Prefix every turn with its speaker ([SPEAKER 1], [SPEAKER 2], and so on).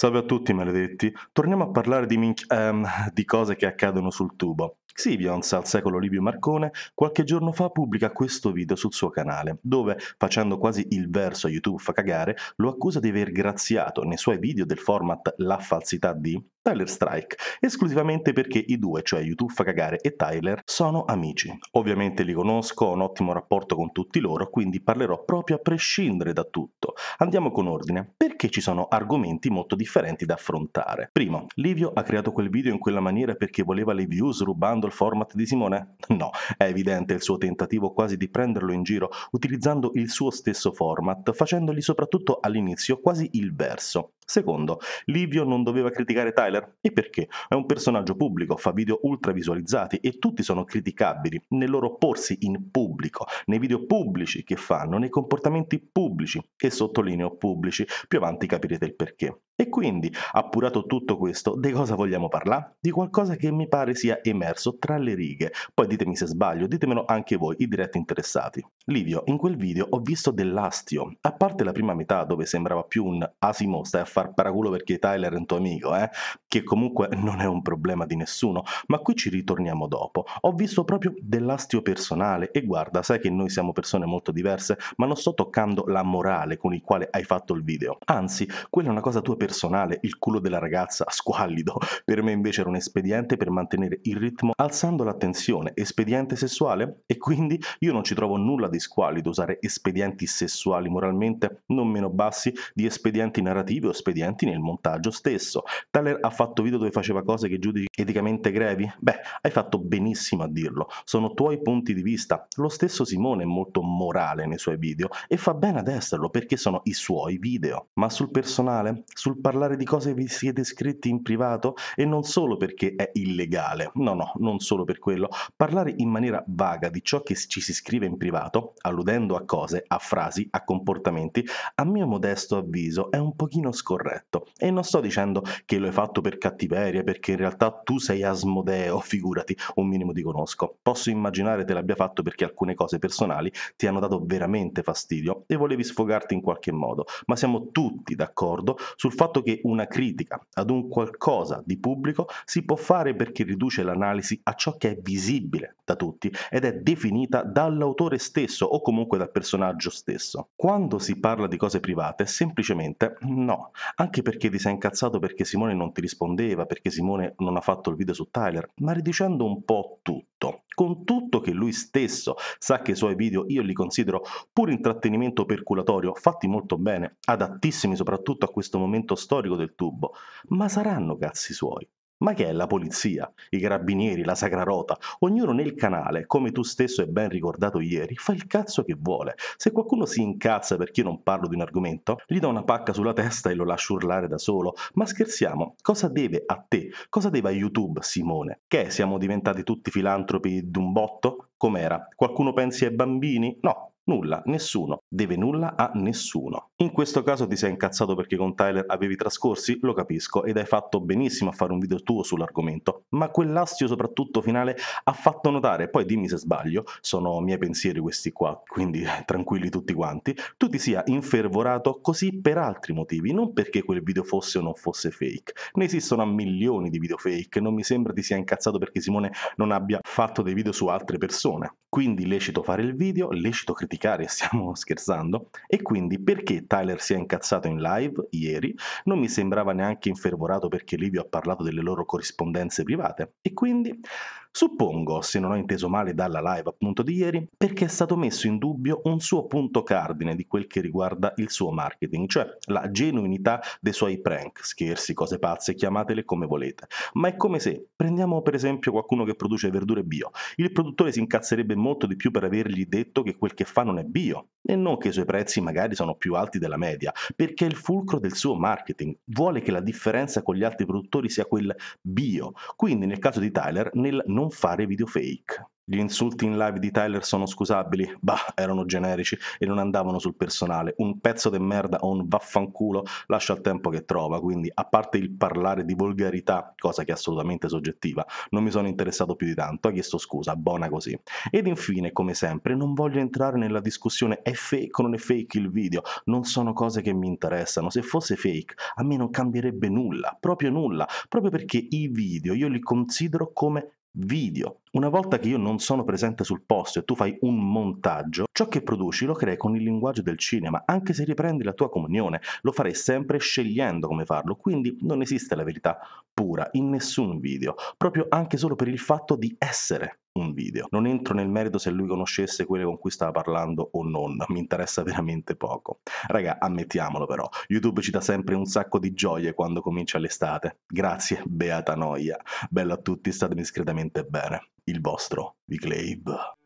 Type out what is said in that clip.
[SPEAKER 1] Salve a tutti maledetti, torniamo a parlare di, minch- ehm, di cose che accadono sul tubo. Xivions, al secolo Livio Marcone, qualche giorno fa pubblica questo video sul suo canale, dove, facendo quasi il verso a YouTube fa cagare, lo accusa di aver graziato nei suoi video del format La falsità di Tyler Strike, esclusivamente perché i due, cioè YouTube Cagare e Tyler, sono amici. Ovviamente li conosco, ho un ottimo rapporto con tutti loro, quindi parlerò proprio a prescindere da tutto. Andiamo con ordine, perché ci sono argomenti molto differenti da affrontare. Primo, Livio ha creato quel video in quella maniera perché voleva le views rubando il format di Simone? No, è evidente il suo tentativo quasi di prenderlo in giro utilizzando il suo stesso format, facendogli soprattutto all'inizio quasi il verso. Secondo, Livio non doveva criticare Tyler. E perché? È un personaggio pubblico, fa video ultra visualizzati e tutti sono criticabili nel loro porsi in pubblico, nei video pubblici che fanno, nei comportamenti pubblici e sottolineo pubblici. Più avanti capirete il perché. E quindi, appurato tutto questo, di cosa vogliamo parlare? Di qualcosa che mi pare sia emerso tra le righe. Poi ditemi se sbaglio, ditemelo anche voi, i diretti interessati. Livio, in quel video ho visto dell'astio. A parte la prima metà dove sembrava più un asino stai a far paraculo perché Tyler è un tuo amico, eh? che comunque non è un problema di nessuno, ma qui ci ritorniamo dopo. Ho visto proprio dell'astio personale e guarda, sai che noi siamo persone molto diverse, ma non sto toccando la morale con il quale hai fatto il video. Anzi, quella è una cosa tua personale, il culo della ragazza, squallido. Per me invece era un espediente per mantenere il ritmo alzando l'attenzione, espediente sessuale? E quindi io non ci trovo nulla di squallido usare espedienti sessuali moralmente non meno bassi di espedienti narrativi o espedienti espedienti nel montaggio stesso. Tyler ha fatto video dove faceva cose che giudici eticamente grevi? Beh, hai fatto benissimo a dirlo, sono tuoi punti di vista. Lo stesso Simone è molto morale nei suoi video e fa bene ad esserlo perché sono i suoi video. Ma sul personale? Sul parlare di cose che vi siete scritti in privato? E non solo perché è illegale, no no, non solo per quello. Parlare in maniera vaga di ciò che ci si scrive in privato, alludendo a cose, a frasi, a comportamenti, a mio modesto avviso è un pochino scorretto corretto. E non sto dicendo che lo hai fatto per cattiveria, perché in realtà tu sei Asmodeo, figurati, un minimo ti conosco. Posso immaginare te l'abbia fatto perché alcune cose personali ti hanno dato veramente fastidio e volevi sfogarti in qualche modo, ma siamo tutti d'accordo sul fatto che una critica ad un qualcosa di pubblico si può fare perché riduce l'analisi a ciò che è visibile da tutti ed è definita dall'autore stesso o comunque dal personaggio stesso. Quando si parla di cose private, semplicemente no, anche perché ti sei incazzato perché Simone non ti rispondeva, perché Simone non ha fatto il video su Tyler, ma ridicendo un po' tutto, con tutto che lui stesso sa che i suoi video io li considero pur intrattenimento perculatorio, fatti molto bene, adattissimi soprattutto a questo momento storico del tubo, ma saranno cazzi suoi ma che è la polizia, i carabinieri, la Sacra Rota, ognuno nel canale, come tu stesso hai ben ricordato ieri, fa il cazzo che vuole. Se qualcuno si incazza perché io non parlo di un argomento, gli do una pacca sulla testa e lo lascio urlare da solo. Ma scherziamo, cosa deve a te? Cosa deve a YouTube, Simone? Che siamo diventati tutti filantropi d'un botto? Com'era? Qualcuno pensi ai bambini? No, Nulla, nessuno, deve nulla a nessuno. In questo caso ti sei incazzato perché con Tyler avevi trascorsi? Lo capisco ed hai fatto benissimo a fare un video tuo sull'argomento, ma quell'astio soprattutto finale ha fatto notare, poi dimmi se sbaglio, sono miei pensieri questi qua, quindi tranquilli tutti quanti, tu ti sia infervorato così per altri motivi, non perché quel video fosse o non fosse fake. Ne esistono a milioni di video fake, non mi sembra ti sia incazzato perché Simone non abbia fatto dei video su altre persone. Quindi lecito fare il video, lecito criticare dimenticare, stiamo scherzando. E quindi perché Tyler si è incazzato in live ieri? Non mi sembrava neanche infervorato perché Livio ha parlato delle loro corrispondenze private. E quindi suppongo, se non ho inteso male dalla live appunto di ieri, perché è stato messo in dubbio un suo punto cardine di quel che riguarda il suo marketing, cioè la genuinità dei suoi prank, scherzi, cose pazze, chiamatele come volete. Ma è come se prendiamo per esempio qualcuno che produce verdure bio, il produttore si incazzerebbe molto di più per avergli detto che quel che fa non è bio. E non che i suoi prezzi magari sono più alti della media, perché è il fulcro del suo marketing. Vuole che la differenza con gli altri produttori sia quel bio. Quindi nel caso di Tyler, nel non fare video fake. Gli insulti in live di Tyler sono scusabili? Bah, erano generici e non andavano sul personale. Un pezzo de merda o un vaffanculo lascia il tempo che trova, quindi a parte il parlare di volgarità, cosa che è assolutamente soggettiva, non mi sono interessato più di tanto, ha chiesto scusa, buona così. Ed infine, come sempre, non voglio entrare nella discussione è fake o non è fake il video, non sono cose che mi interessano, se fosse fake a me non cambierebbe nulla, proprio nulla, proprio perché i video io li considero come video. Una volta che io non sono presente sul posto e tu fai un montaggio, ciò che produci lo crei con il linguaggio del cinema, anche se riprendi la tua comunione, lo farei sempre scegliendo come farlo, quindi non esiste la verità pura in nessun video, proprio anche solo per il fatto di essere un video. Non entro nel merito se lui conoscesse quelle con cui stava parlando o non, mi interessa veramente poco. Raga, ammettiamolo però, YouTube ci dà sempre un sacco di gioie quando comincia l'estate. Grazie, beata noia. Bello a tutti, state discretamente bene. Il vostro Viclave.